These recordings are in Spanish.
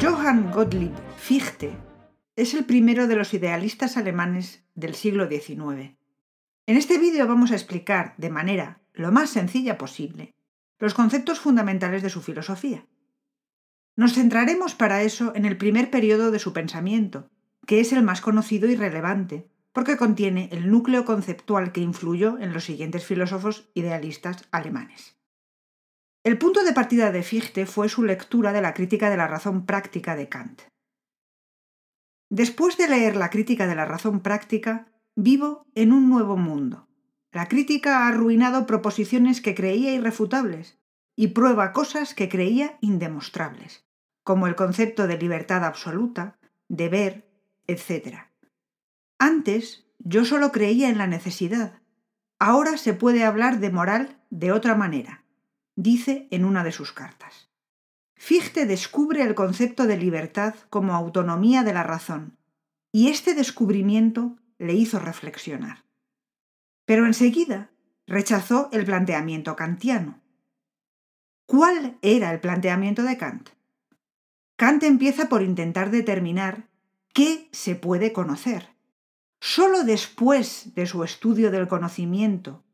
Johann Gottlieb Fichte es el primero de los idealistas alemanes del siglo XIX. En este vídeo vamos a explicar de manera lo más sencilla posible los conceptos fundamentales de su filosofía. Nos centraremos para eso en el primer periodo de su pensamiento, que es el más conocido y relevante, porque contiene el núcleo conceptual que influyó en los siguientes filósofos idealistas alemanes. El punto de partida de Fichte fue su lectura de la crítica de la razón práctica de Kant. Después de leer la crítica de la razón práctica, vivo en un nuevo mundo. La crítica ha arruinado proposiciones que creía irrefutables y prueba cosas que creía indemostrables, como el concepto de libertad absoluta, deber, etc. Antes yo solo creía en la necesidad. Ahora se puede hablar de moral de otra manera, dice en una de sus cartas. Fichte descubre el concepto de libertad como autonomía de la razón, y este descubrimiento le hizo reflexionar. Pero enseguida rechazó el planteamiento kantiano. ¿Cuál era el planteamiento de Kant? Kant empieza por intentar determinar qué se puede conocer. Solo después de su estudio del conocimiento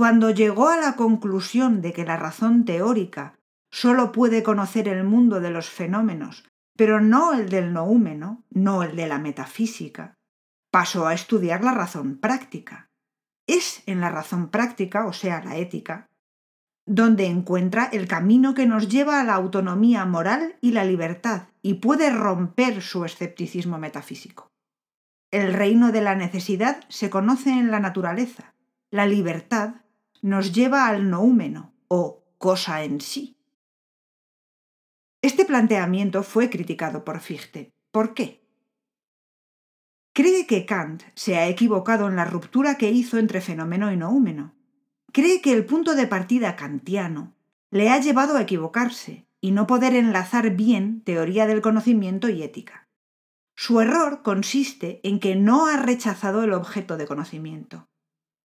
cuando llegó a la conclusión de que la razón teórica sólo puede conocer el mundo de los fenómenos, pero no el del noúmeno, no el de la metafísica, pasó a estudiar la razón práctica. Es en la razón práctica, o sea, la ética, donde encuentra el camino que nos lleva a la autonomía moral y la libertad, y puede romper su escepticismo metafísico. El reino de la necesidad se conoce en la naturaleza, la libertad nos lleva al noúmeno o cosa en sí. Este planteamiento fue criticado por Fichte. ¿Por qué? Cree que Kant se ha equivocado en la ruptura que hizo entre fenómeno y noúmeno. Cree que el punto de partida kantiano le ha llevado a equivocarse y no poder enlazar bien teoría del conocimiento y ética. Su error consiste en que no ha rechazado el objeto de conocimiento.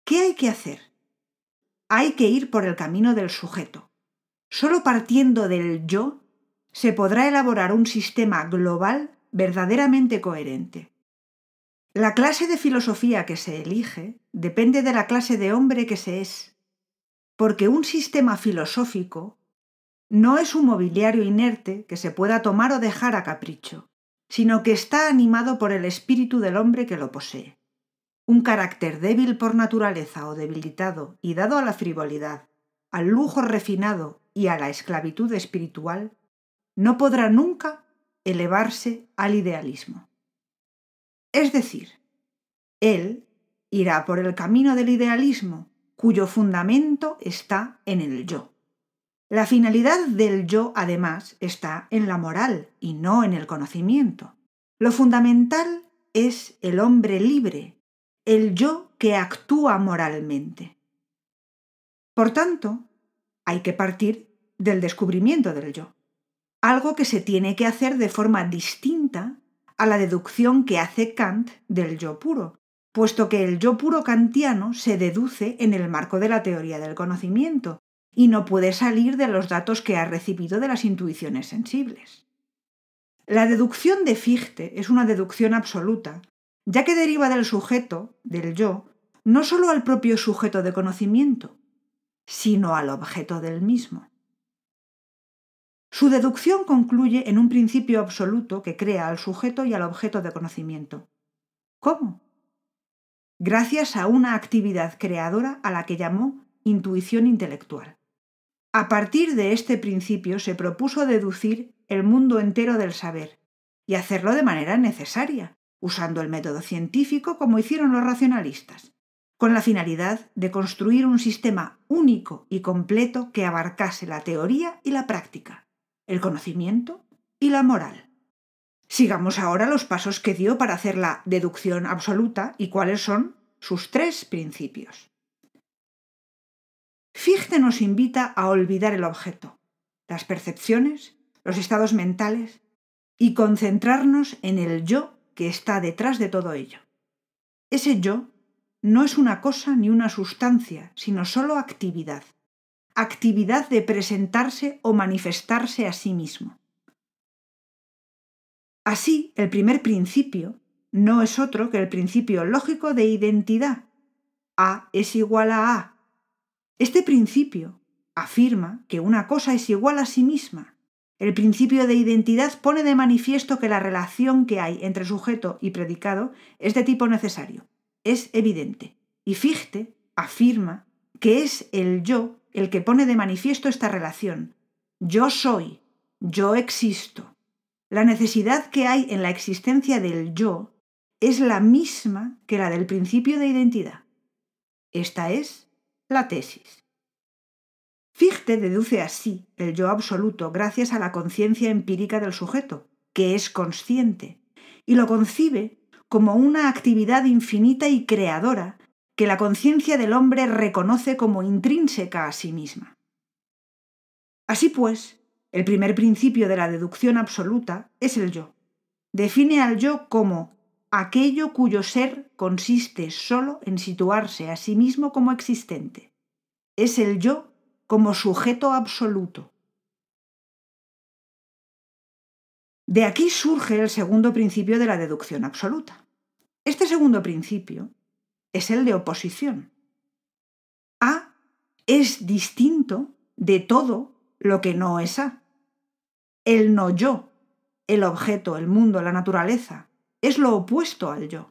¿Qué hay que hacer? Hay que ir por el camino del sujeto. Solo partiendo del yo se podrá elaborar un sistema global verdaderamente coherente. La clase de filosofía que se elige depende de la clase de hombre que se es, porque un sistema filosófico no es un mobiliario inerte que se pueda tomar o dejar a capricho, sino que está animado por el espíritu del hombre que lo posee un carácter débil por naturaleza o debilitado y dado a la frivolidad, al lujo refinado y a la esclavitud espiritual, no podrá nunca elevarse al idealismo. Es decir, él irá por el camino del idealismo, cuyo fundamento está en el yo. La finalidad del yo, además, está en la moral y no en el conocimiento. Lo fundamental es el hombre libre el yo que actúa moralmente. Por tanto, hay que partir del descubrimiento del yo, algo que se tiene que hacer de forma distinta a la deducción que hace Kant del yo puro, puesto que el yo puro kantiano se deduce en el marco de la teoría del conocimiento y no puede salir de los datos que ha recibido de las intuiciones sensibles. La deducción de Fichte es una deducción absoluta, ya que deriva del sujeto, del yo, no sólo al propio sujeto de conocimiento, sino al objeto del mismo. Su deducción concluye en un principio absoluto que crea al sujeto y al objeto de conocimiento. ¿Cómo? Gracias a una actividad creadora a la que llamó intuición intelectual. A partir de este principio se propuso deducir el mundo entero del saber y hacerlo de manera necesaria, usando el método científico como hicieron los racionalistas, con la finalidad de construir un sistema único y completo que abarcase la teoría y la práctica, el conocimiento y la moral. Sigamos ahora los pasos que dio para hacer la deducción absoluta y cuáles son sus tres principios. Fichte nos invita a olvidar el objeto, las percepciones, los estados mentales y concentrarnos en el yo que está detrás de todo ello. Ese yo no es una cosa ni una sustancia, sino solo actividad. Actividad de presentarse o manifestarse a sí mismo. Así, el primer principio no es otro que el principio lógico de identidad. A es igual a A. Este principio afirma que una cosa es igual a sí misma, el principio de identidad pone de manifiesto que la relación que hay entre sujeto y predicado es de tipo necesario, es evidente. Y Fichte afirma que es el yo el que pone de manifiesto esta relación. Yo soy, yo existo. La necesidad que hay en la existencia del yo es la misma que la del principio de identidad. Esta es la tesis. Fichte deduce así el yo absoluto gracias a la conciencia empírica del sujeto, que es consciente, y lo concibe como una actividad infinita y creadora que la conciencia del hombre reconoce como intrínseca a sí misma. Así pues, el primer principio de la deducción absoluta es el yo. Define al yo como aquello cuyo ser consiste solo en situarse a sí mismo como existente. Es el yo como sujeto absoluto. De aquí surge el segundo principio de la deducción absoluta. Este segundo principio es el de oposición. A es distinto de todo lo que no es A. El no yo, el objeto, el mundo, la naturaleza, es lo opuesto al yo.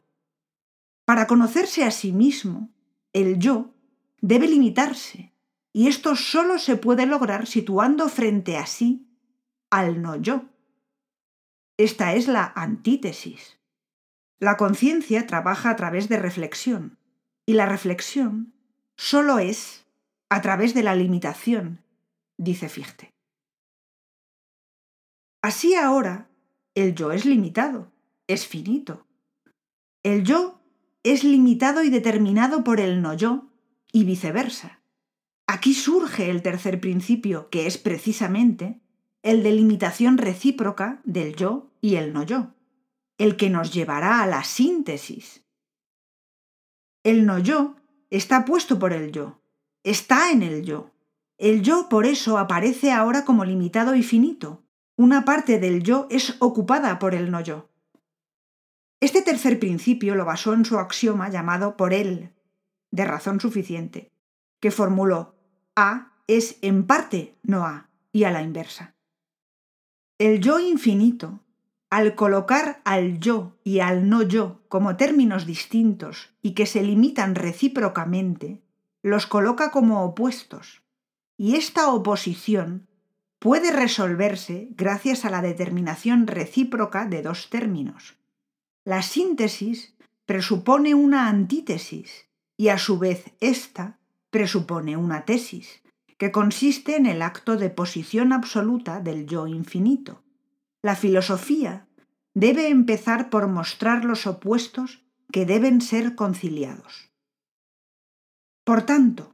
Para conocerse a sí mismo, el yo debe limitarse y esto solo se puede lograr situando frente a sí al no yo. Esta es la antítesis. La conciencia trabaja a través de reflexión y la reflexión solo es a través de la limitación, dice Fichte. Así ahora, el yo es limitado, es finito. El yo es limitado y determinado por el no yo y viceversa. Aquí surge el tercer principio, que es precisamente el de limitación recíproca del yo y el no yo, el que nos llevará a la síntesis. El no yo está puesto por el yo, está en el yo. El yo por eso aparece ahora como limitado y finito. Una parte del yo es ocupada por el no yo. Este tercer principio lo basó en su axioma llamado por él, de razón suficiente, que formuló a es en parte no A y a la inversa. El yo infinito, al colocar al yo y al no yo como términos distintos y que se limitan recíprocamente, los coloca como opuestos. Y esta oposición puede resolverse gracias a la determinación recíproca de dos términos. La síntesis presupone una antítesis y a su vez esta presupone una tesis, que consiste en el acto de posición absoluta del yo infinito. La filosofía debe empezar por mostrar los opuestos que deben ser conciliados. Por tanto,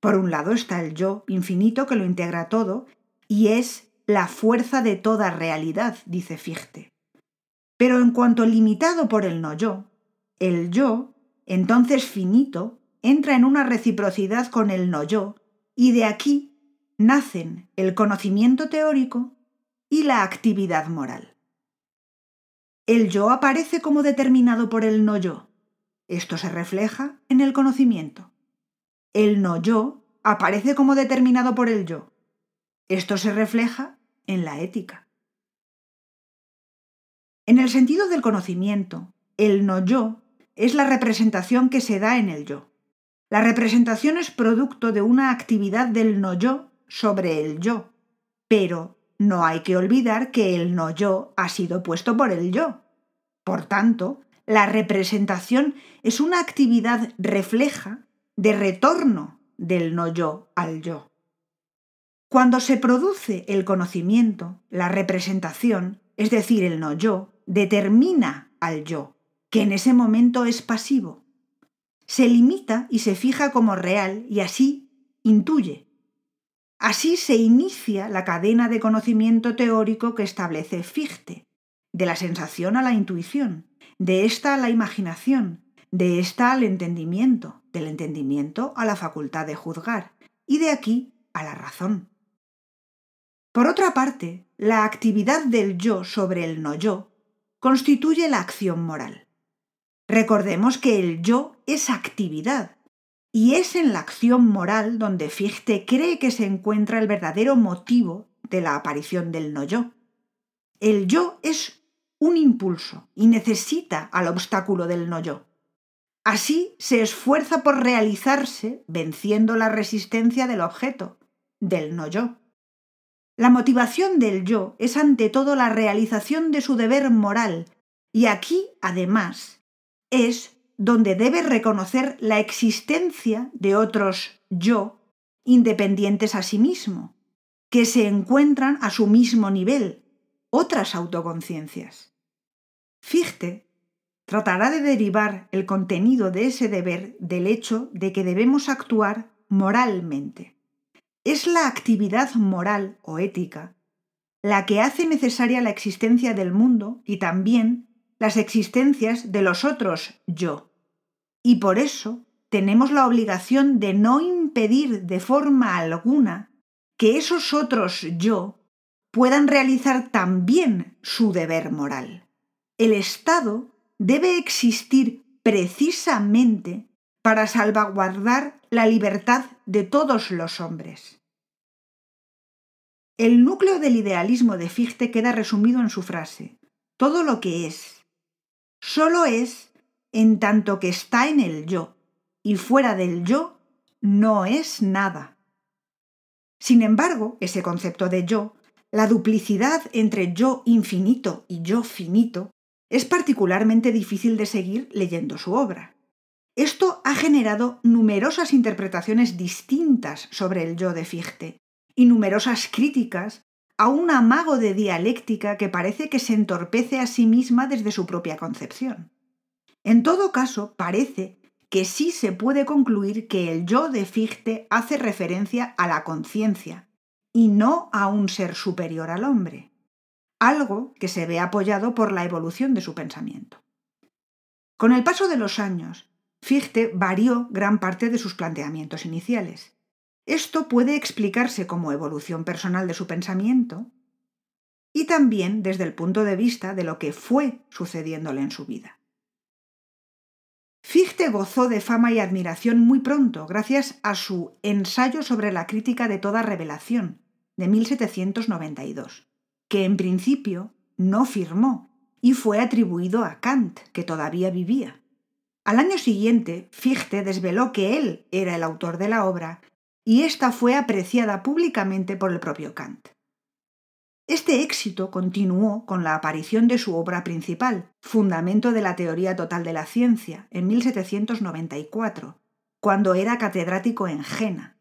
por un lado está el yo infinito que lo integra todo y es la fuerza de toda realidad, dice Fichte. Pero en cuanto limitado por el no yo, el yo, entonces finito, entra en una reciprocidad con el no-yo, y de aquí nacen el conocimiento teórico y la actividad moral. El yo aparece como determinado por el no-yo. Esto se refleja en el conocimiento. El no-yo aparece como determinado por el yo. Esto se refleja en la ética. En el sentido del conocimiento, el no-yo es la representación que se da en el yo. La representación es producto de una actividad del no-yo sobre el yo, pero no hay que olvidar que el no-yo ha sido puesto por el yo. Por tanto, la representación es una actividad refleja de retorno del no-yo al yo. Cuando se produce el conocimiento, la representación, es decir, el no-yo, determina al yo, que en ese momento es pasivo se limita y se fija como real y así intuye. Así se inicia la cadena de conocimiento teórico que establece Fichte, de la sensación a la intuición, de esta a la imaginación, de esta al entendimiento, del entendimiento a la facultad de juzgar y de aquí a la razón. Por otra parte, la actividad del yo sobre el no yo constituye la acción moral. Recordemos que el yo es actividad y es en la acción moral donde Fichte cree que se encuentra el verdadero motivo de la aparición del no yo. El yo es un impulso y necesita al obstáculo del no yo. Así se esfuerza por realizarse venciendo la resistencia del objeto, del no yo. La motivación del yo es ante todo la realización de su deber moral y aquí, además, es donde debe reconocer la existencia de otros yo independientes a sí mismo, que se encuentran a su mismo nivel, otras autoconciencias. Fichte tratará de derivar el contenido de ese deber del hecho de que debemos actuar moralmente. Es la actividad moral o ética la que hace necesaria la existencia del mundo y también las existencias de los otros yo. Y por eso tenemos la obligación de no impedir de forma alguna que esos otros yo puedan realizar también su deber moral. El Estado debe existir precisamente para salvaguardar la libertad de todos los hombres. El núcleo del idealismo de Fichte queda resumido en su frase, todo lo que es, Solo es en tanto que está en el yo, y fuera del yo no es nada. Sin embargo, ese concepto de yo, la duplicidad entre yo infinito y yo finito, es particularmente difícil de seguir leyendo su obra. Esto ha generado numerosas interpretaciones distintas sobre el yo de Fichte y numerosas críticas a un amago de dialéctica que parece que se entorpece a sí misma desde su propia concepción. En todo caso, parece que sí se puede concluir que el yo de Fichte hace referencia a la conciencia y no a un ser superior al hombre, algo que se ve apoyado por la evolución de su pensamiento. Con el paso de los años, Fichte varió gran parte de sus planteamientos iniciales esto puede explicarse como evolución personal de su pensamiento y también desde el punto de vista de lo que fue sucediéndole en su vida. Fichte gozó de fama y admiración muy pronto gracias a su Ensayo sobre la crítica de toda revelación de 1792, que en principio no firmó y fue atribuido a Kant, que todavía vivía. Al año siguiente, Fichte desveló que él era el autor de la obra y esta fue apreciada públicamente por el propio Kant. Este éxito continuó con la aparición de su obra principal, Fundamento de la Teoría Total de la Ciencia, en 1794, cuando era catedrático en Jena,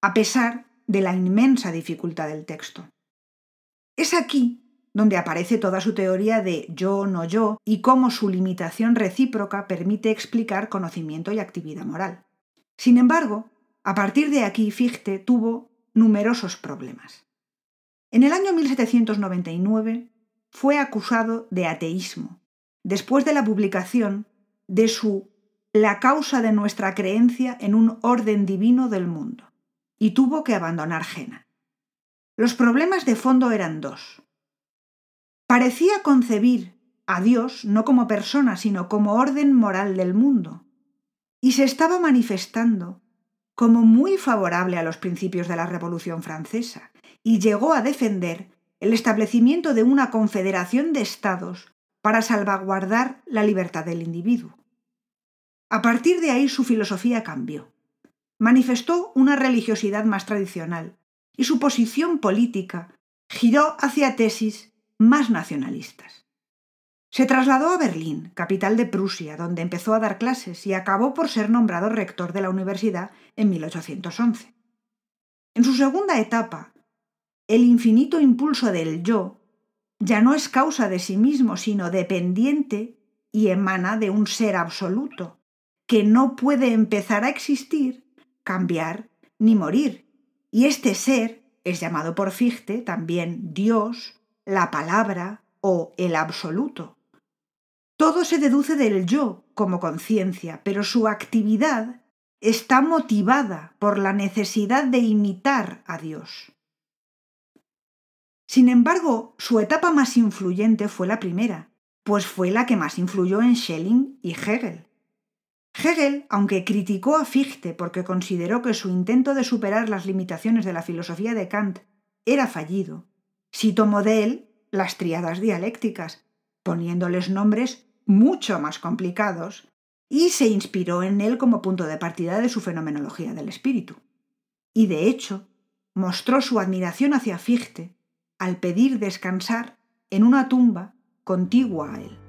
a pesar de la inmensa dificultad del texto. Es aquí donde aparece toda su teoría de yo no yo y cómo su limitación recíproca permite explicar conocimiento y actividad moral. Sin embargo, a partir de aquí, Fichte tuvo numerosos problemas. En el año 1799 fue acusado de ateísmo, después de la publicación de su La causa de nuestra creencia en un orden divino del mundo, y tuvo que abandonar Jena. Los problemas de fondo eran dos. Parecía concebir a Dios no como persona, sino como orden moral del mundo, y se estaba manifestando como muy favorable a los principios de la Revolución Francesa y llegó a defender el establecimiento de una confederación de estados para salvaguardar la libertad del individuo. A partir de ahí su filosofía cambió. Manifestó una religiosidad más tradicional y su posición política giró hacia tesis más nacionalistas. Se trasladó a Berlín, capital de Prusia, donde empezó a dar clases y acabó por ser nombrado rector de la universidad en 1811. En su segunda etapa, el infinito impulso del yo ya no es causa de sí mismo, sino dependiente y emana de un ser absoluto, que no puede empezar a existir, cambiar ni morir. Y este ser es llamado por Fichte también Dios, la palabra o el absoluto. Todo se deduce del yo como conciencia, pero su actividad está motivada por la necesidad de imitar a Dios. Sin embargo, su etapa más influyente fue la primera, pues fue la que más influyó en Schelling y Hegel. Hegel, aunque criticó a Fichte porque consideró que su intento de superar las limitaciones de la filosofía de Kant era fallido, sí tomó de él las triadas dialécticas, poniéndoles nombres mucho más complicados y se inspiró en él como punto de partida de su fenomenología del espíritu. Y de hecho, mostró su admiración hacia Fichte al pedir descansar en una tumba contigua a él.